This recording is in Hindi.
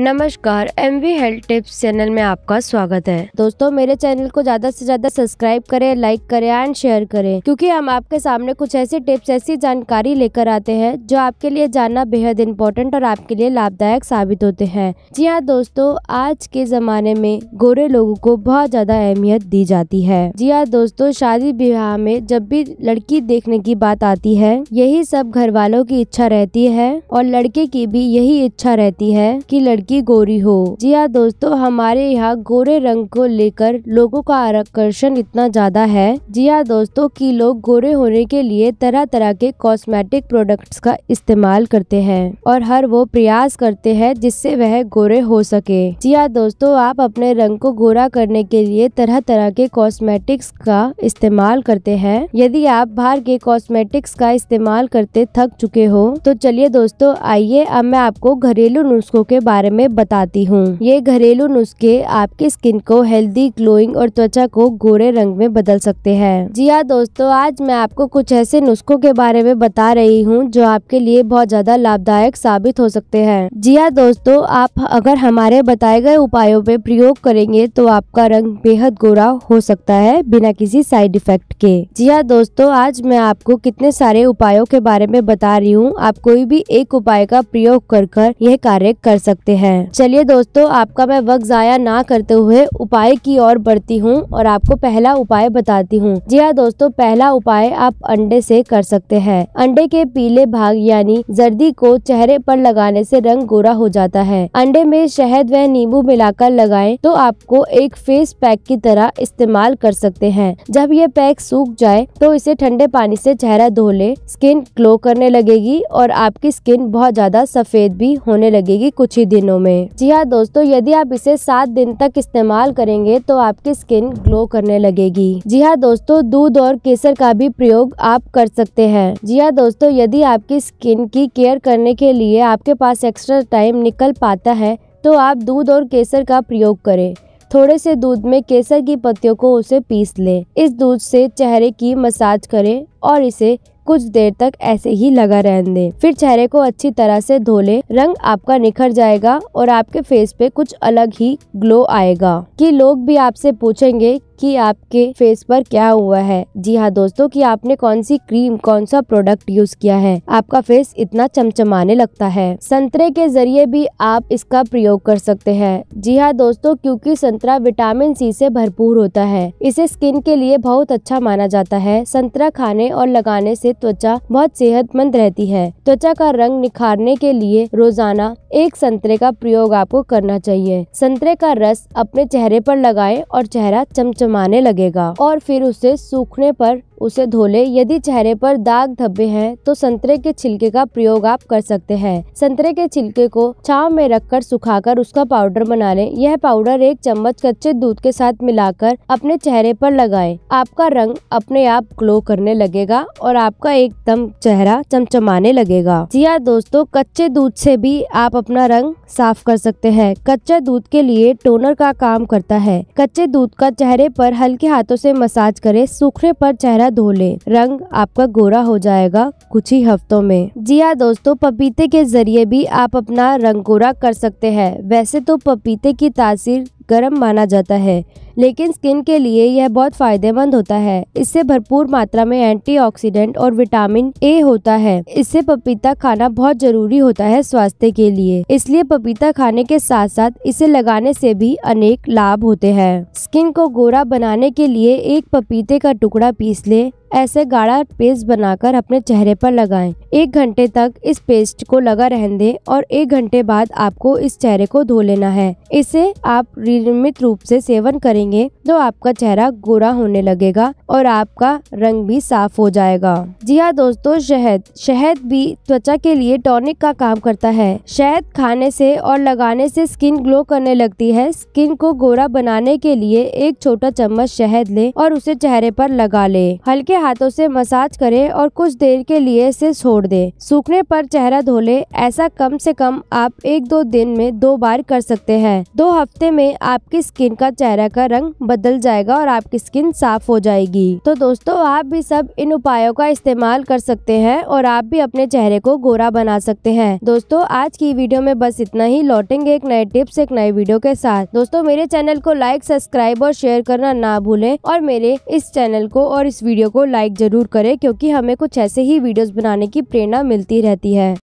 नमस्कार M V health tips channel में आपका स्वागत है दोस्तों मेरे चैनल को ज्यादा से ज्यादा सब्सक्राइब करें लाइक करें एंड शेयर करें क्योंकि हम आपके सामने कुछ ऐसे टिप्स ऐसी जानकारी लेकर आते हैं जो आपके लिए जानना बेहद इम्पोर्टेंट और आपके लिए लाभदायक साबित होते हैं जी हाँ दोस्तों आज के जमाने में गोरे लोगों को बहुत ज्यादा अहमियत दी जाती है जी हाँ दोस्तों शादी विवाह में जब भी लड़की देखने की बात आती है यही सब घर वालों की इच्छा रहती है और लड़के की भी यही इच्छा रहती है की लड़की लड़की गोरी हो जी हाँ दोस्तों हमारे यहाँ गोरे रंग को लेकर लोगों का आकर्षण इतना ज्यादा है जी हाँ दोस्तों की लोग गोरे होने के लिए तरह तरह के कॉस्मेटिक प्रोडक्ट्स का इस्तेमाल करते हैं और हर वो प्रयास करते हैं जिससे वह गोरे हो सके जी हाँ दोस्तों आप अपने रंग को गोरा करने के लिए तरह तरह के कॉस्मेटिक्स का इस्तेमाल करते हैं यदि आप बाहर के कॉस्मेटिक्स का इस्तेमाल करते थक चुके हो तो चलिए दोस्तों आइए अब मैं आपको घरेलू नुस्खों के बारे में में बताती हूँ ये घरेलू नुस्खे आपकी स्किन को हेल्दी ग्लोइंग और त्वचा को गोरे रंग में बदल सकते हैं जी हाँ दोस्तों आज मैं आपको कुछ ऐसे नुस्खों के बारे में बता रही हूँ जो आपके लिए बहुत ज्यादा लाभदायक साबित हो सकते हैं जी हाँ दोस्तों आप अगर हमारे बताए गए उपायों पे प्रयोग करेंगे तो आपका रंग बेहद गोरा हो सकता है बिना किसी साइड इफेक्ट के जी हाँ दोस्तों आज मैं आपको कितने सारे उपायों के बारे में बता रही हूँ आप कोई भी एक उपाय का प्रयोग कर कर यह कार्य कर सकते हैं है चलिए दोस्तों आपका मैं वक्त जाया ना करते हुए उपाय की ओर बढ़ती हूँ और आपको पहला उपाय बताती हूँ जी हाँ दोस्तों पहला उपाय आप अंडे से कर सकते हैं अंडे के पीले भाग यानी जर्दी को चेहरे पर लगाने से रंग गोरा हो जाता है अंडे में शहद व नींबू मिलाकर लगाएं तो आपको एक फेस पैक की तरह इस्तेमाल कर सकते हैं जब ये पैक सूख जाए तो इसे ठंडे पानी से चेहरा धो ले स्किन ग्लो करने लगेगी और आपकी स्किन बहुत ज्यादा सफेद भी होने लगेगी कुछ ही दिनों दिनों में जी हाँ दोस्तों यदि आप इसे सात दिन तक इस्तेमाल करेंगे तो आपकी स्किन ग्लो करने लगेगी जी हाँ दोस्तों दूध और केसर का भी प्रयोग आप कर सकते हैं जी हाँ दोस्तों यदि आपकी स्किन की केयर करने के लिए आपके पास एक्स्ट्रा टाइम निकल पाता है तो आप दूध और केसर का प्रयोग करें थोड़े से दूध में केसर की पत्तियों को उसे पीस लें इस दूध से चेहरे की मसाज करें और इसे कुछ देर तक ऐसे ही लगा रहने दें फिर चेहरे को अच्छी तरह से धो लें रंग आपका निखर जाएगा और आपके फेस पे कुछ अलग ही ग्लो आएगा कि लोग भी आपसे पूछेंगे कि आपके फेस पर क्या हुआ है जी हाँ दोस्तों कि आपने कौन सी क्रीम कौन सा प्रोडक्ट यूज किया है आपका फेस इतना चमचमाने लगता है संतरे के जरिए भी आप इसका प्रयोग कर सकते हैं जी हाँ दोस्तों क्योंकि संतरा विटामिन सी से भरपूर होता है इसे स्किन के लिए बहुत अच्छा माना जाता है संतरा खाने और लगाने से त्वचा बहुत सेहतमंद रहती है त्वचा का रंग निखारने के लिए रोजाना एक संतरे का प्रयोग आपको करना चाहिए संतरे का रस अपने चेहरे पर लगाएं और चेहरा चमचम जमाने लगेगा और फिर उसे सूखने पर उसे धो ले यदि चेहरे पर दाग धब्बे हैं तो संतरे के छिलके का प्रयोग आप कर सकते हैं संतरे के छिलके को छाव में रखकर सुखाकर उसका पाउडर बना लें यह पाउडर एक चम्मच कच्चे दूध के साथ मिलाकर अपने चेहरे पर लगाएं आपका रंग अपने आप ग्लो करने लगेगा और आपका एकदम चेहरा चमचमाने लगेगा जी हाँ दोस्तों कच्चे दूध से भी आप अपना रंग साफ कर सकते हैं कच्चा दूध के लिए टोनर का काम करता है कच्चे दूध का चेहरे पर हल्के हाथों से मसाज करें सूखने पर चेहरा दोबारा धो ले रंग आपका गोरा हो जाएगा कुछ ही हफ्तों में जी हाँ दोस्तों पपीते के जरिए भी आप अपना रंग गोरा कर सकते हैं वैसे तो पपीते की तासीर गर्म माना जाता है लेकिन स्किन के लिए यह बहुत फायदेमंद होता है इससे भरपूर मात्रा में एंटीऑक्सीडेंट और विटामिन ए होता है इससे पपीता खाना बहुत जरूरी होता है स्वास्थ्य के लिए इसलिए पपीता खाने के साथ साथ इसे लगाने से भी अनेक लाभ होते हैं स्किन को गोरा बनाने के लिए एक पपीते का टुकड़ा पीस ले ऐसे गाढ़ा पेस्ट बनाकर अपने चेहरे पर लगाएं। एक घंटे तक इस पेस्ट को लगा रहने दें और एक घंटे बाद आपको इस चेहरे को धो लेना है इसे आप नियमित रूप से सेवन करेंगे तो आपका चेहरा गोरा होने लगेगा और आपका रंग भी साफ हो जाएगा जी हाँ दोस्तों शहद शहद भी त्वचा के लिए टॉनिक का काम करता है शहद खाने से और लगाने से स्किन ग्लो करने लगती है स्किन को गोरा बनाने के लिए एक छोटा चम्मच शहद ले और उसे चेहरे पर लगा ले हल्के हाथों से मसाज करें और कुछ देर के लिए इसे छोड़ दें। सूखने पर चेहरा धो लें ऐसा कम से कम आप एक दो दिन में दो बार कर सकते हैं दो हफ्ते में आपकी स्किन का चेहरा का रंग बदल जाएगा और आपकी स्किन साफ हो जाएगी तो दोस्तों आप भी सब इन उपायों का इस्तेमाल कर सकते हैं और आप भी अपने चेहरे को गोरा बना सकते हैं दोस्तों आज की वीडियो में बस इतना ही लौटेंगे एक नए टिप्स एक नए वीडियो के साथ दोस्तों मेरे चैनल को लाइक सब्सक्राइब और शेयर करना ना भूलें और मेरे इस चैनल को और इस वीडियो को लाइक ज़रूर करें क्योंकि हमें कुछ ऐसे ही वीडियोस बनाने की प्रेरणा मिलती रहती है